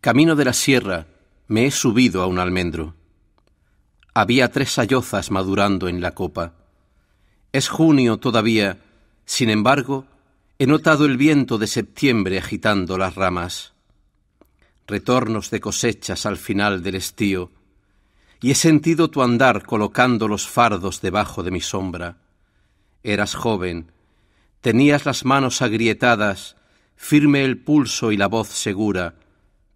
Camino de la sierra, me he subido a un almendro. Había tres sayozas madurando en la copa. Es junio todavía, sin embargo, he notado el viento de septiembre agitando las ramas. Retornos de cosechas al final del estío, y he sentido tu andar colocando los fardos debajo de mi sombra. Eras joven, tenías las manos agrietadas, firme el pulso y la voz segura,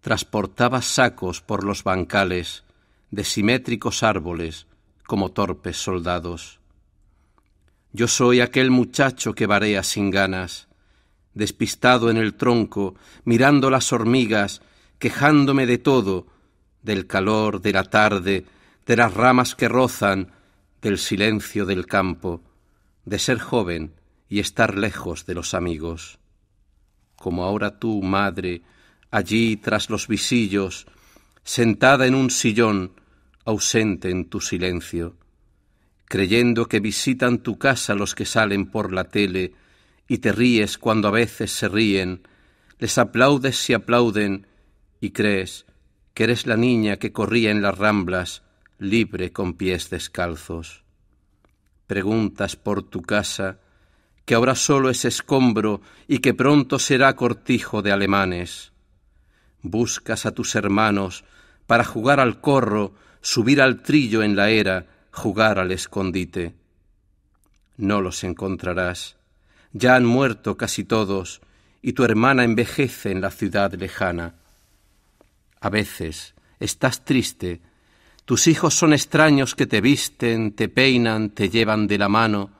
transportaba sacos por los bancales de simétricos árboles como torpes soldados. Yo soy aquel muchacho que varea sin ganas, despistado en el tronco, mirando las hormigas, quejándome de todo, del calor, de la tarde, de las ramas que rozan, del silencio del campo, de ser joven y estar lejos de los amigos. Como ahora tú, madre, allí tras los visillos, sentada en un sillón, ausente en tu silencio, creyendo que visitan tu casa los que salen por la tele, y te ríes cuando a veces se ríen, les aplaudes si aplauden, y crees que eres la niña que corría en las ramblas, libre con pies descalzos. Preguntas por tu casa, que ahora solo es escombro y que pronto será cortijo de alemanes. Buscas a tus hermanos para jugar al corro, subir al trillo en la era, jugar al escondite. No los encontrarás. Ya han muerto casi todos, y tu hermana envejece en la ciudad lejana. A veces estás triste, tus hijos son extraños que te visten, te peinan, te llevan de la mano,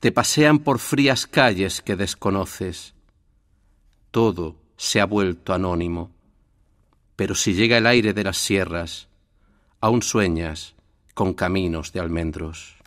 te pasean por frías calles que desconoces. Todo se ha vuelto anónimo pero si llega el aire de las sierras, aún sueñas con caminos de almendros.